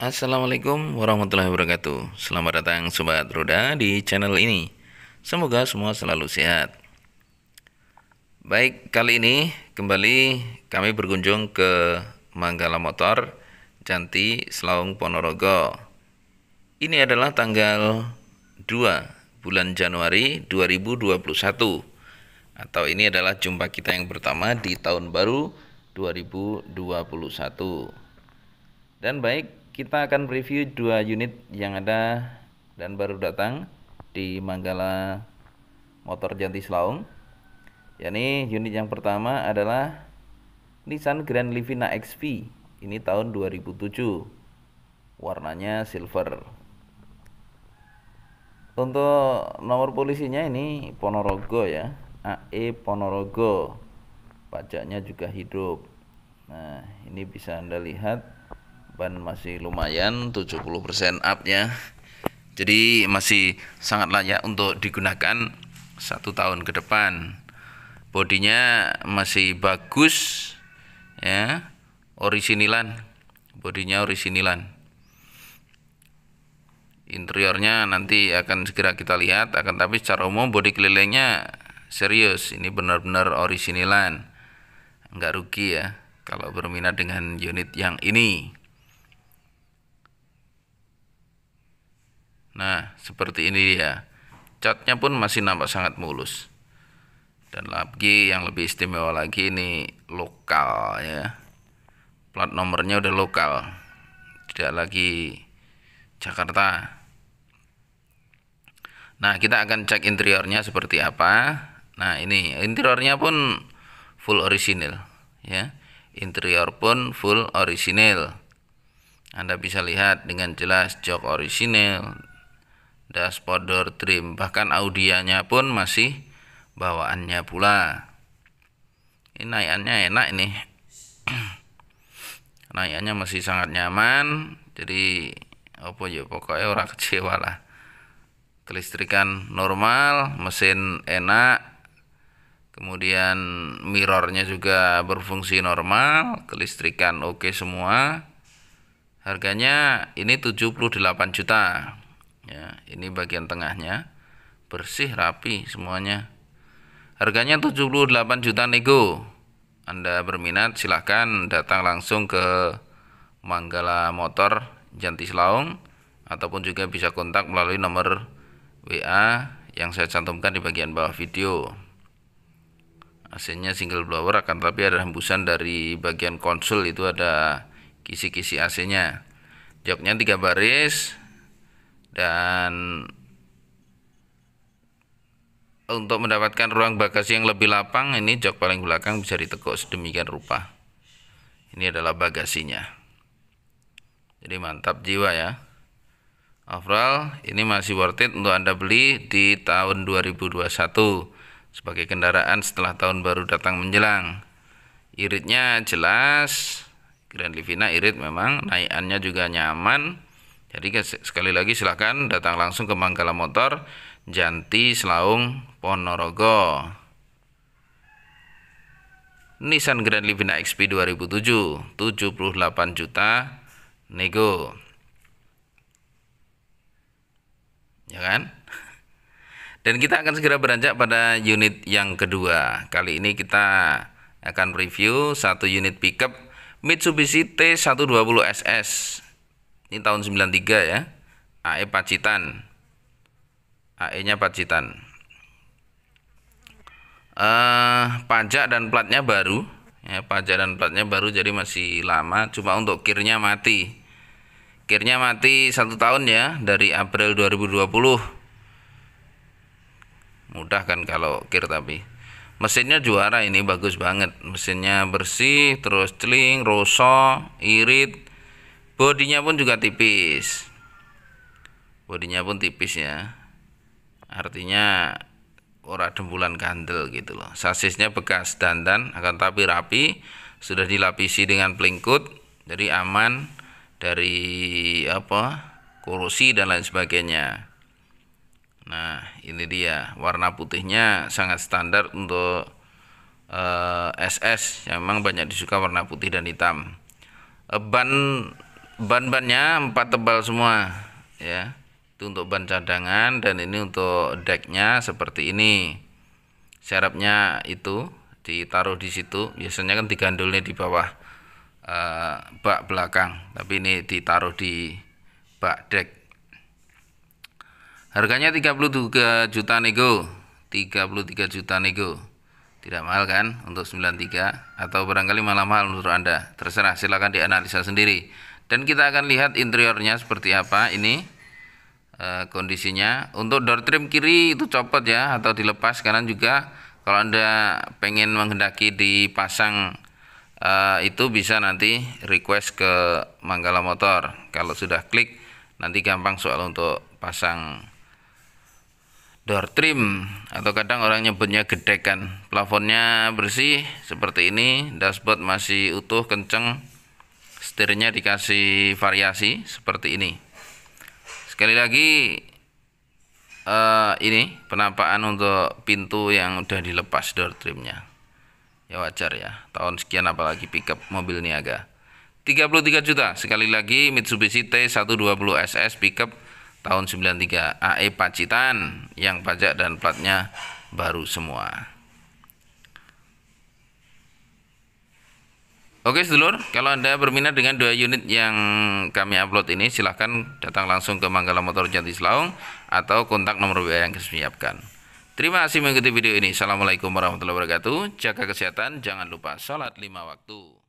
Assalamualaikum warahmatullahi wabarakatuh Selamat datang Sobat Roda di channel ini Semoga semua selalu sehat Baik, kali ini kembali kami berkunjung ke Manggala Motor Janti Selaung Ponorogo Ini adalah tanggal 2 bulan Januari 2021 Atau ini adalah jumpa kita yang pertama di tahun baru 2021 Dan baik, kita akan review dua unit yang ada dan baru datang di Manggala Motor Jati Selaung. Yaitu unit yang pertama adalah Nissan Grand Livina XV. Ini tahun 2007. Warnanya silver. Untuk nomor polisinya ini Ponorogo ya, AE Ponorogo. Pajaknya juga hidup. Nah, ini bisa Anda lihat ban masih lumayan 70% up jadi masih sangat layak untuk digunakan satu tahun ke depan bodinya masih bagus ya orisinilan bodinya orisinilan interiornya nanti akan segera kita lihat akan tapi secara umum bodi kelilingnya serius ini benar-benar orisinilan nggak rugi ya kalau berminat dengan unit yang ini Nah, seperti ini dia. Catnya pun masih nampak sangat mulus. Dan lagi yang lebih istimewa lagi ini lokal ya. Plat nomornya udah lokal. Tidak lagi Jakarta. Nah, kita akan cek interiornya seperti apa. Nah, ini interiornya pun full orisinil ya. Interior pun full orisinil. Anda bisa lihat dengan jelas jok orisinil, door trim bahkan audianya pun masih bawaannya pula ini naikannya enak ini naikannya masih sangat nyaman jadi apa ya pokoknya orang kecewa lah kelistrikan normal mesin enak kemudian mirrornya juga berfungsi normal kelistrikan oke okay semua harganya ini 78 juta ya ini bagian tengahnya bersih rapi semuanya harganya 78 juta nego Anda berminat silahkan datang langsung ke Manggala Motor Janti Selaung ataupun juga bisa kontak melalui nomor WA yang saya cantumkan di bagian bawah video AC-nya single blower akan tapi ada hembusan dari bagian konsul itu ada kisi-kisi AC-nya joknya tiga baris dan untuk mendapatkan ruang bagasi yang lebih lapang ini jok paling belakang bisa ditekuk sedemikian rupa ini adalah bagasinya jadi mantap jiwa ya overall ini masih worth it untuk anda beli di tahun 2021 sebagai kendaraan setelah tahun baru datang menjelang iritnya jelas Grand Livina irit memang naikannya juga nyaman jadi sekali lagi silahkan datang langsung ke Manggala Motor Janti Selaung Ponorogo Nissan Grand Livina XP 2007 78 juta nego ya kan dan kita akan segera beranjak pada unit yang kedua kali ini kita akan review satu unit pickup Mitsubishi T120 SS ini tahun 93 ya. AE Pacitan. AE-nya Pacitan. Uh, pajak dan platnya baru. Ya, pajak dan platnya baru jadi masih lama. Cuma untuk kirnya mati. Kirnya mati satu tahun ya dari April 2020. Mudah kan kalau kir tapi mesinnya juara ini bagus banget mesinnya bersih terus celing roso irit bodinya pun juga tipis bodinya pun tipis ya artinya ora dembulan kandel gitu loh sasisnya bekas dandan akan tapi rapi sudah dilapisi dengan pelingkut jadi aman dari apa korosi dan lain sebagainya nah ini dia warna putihnya sangat standar untuk eh, SS yang memang banyak disuka warna putih dan hitam ban ban-bannya empat tebal semua ya itu untuk ban cadangan dan ini untuk decknya seperti ini serapnya itu ditaruh di situ biasanya kan digandulnya di bawah eh, bak belakang tapi ini ditaruh di bak deck harganya 33 juta nego 33 juta nego tidak mahal kan untuk 93 atau barangkali malah mahal menurut anda terserah silahkan dianalisa sendiri dan kita akan lihat interiornya seperti apa ini e, kondisinya untuk door trim kiri itu copot ya atau dilepas kanan juga kalau anda pengen menghendaki dipasang e, itu bisa nanti request ke Manggala Motor kalau sudah klik nanti gampang soal untuk pasang door trim atau kadang orang nyebutnya gedekan plafonnya bersih seperti ini dashboard masih utuh kenceng setirnya dikasih variasi seperti ini sekali lagi uh, ini penampakan untuk pintu yang udah dilepas door trimnya ya wajar ya tahun sekian apalagi pickup mobil niaga 33 juta sekali lagi Mitsubishi T120 SS pickup tahun 93 AE Pacitan yang pajak dan platnya baru semua Oke sedulur, kalau Anda berminat dengan dua unit yang kami upload ini, silahkan datang langsung ke Manggala Motor Jati Selaung atau kontak nomor WA yang kami siapkan. Terima kasih mengikuti video ini. Assalamualaikum warahmatullahi wabarakatuh. Jaga kesehatan, jangan lupa sholat lima waktu.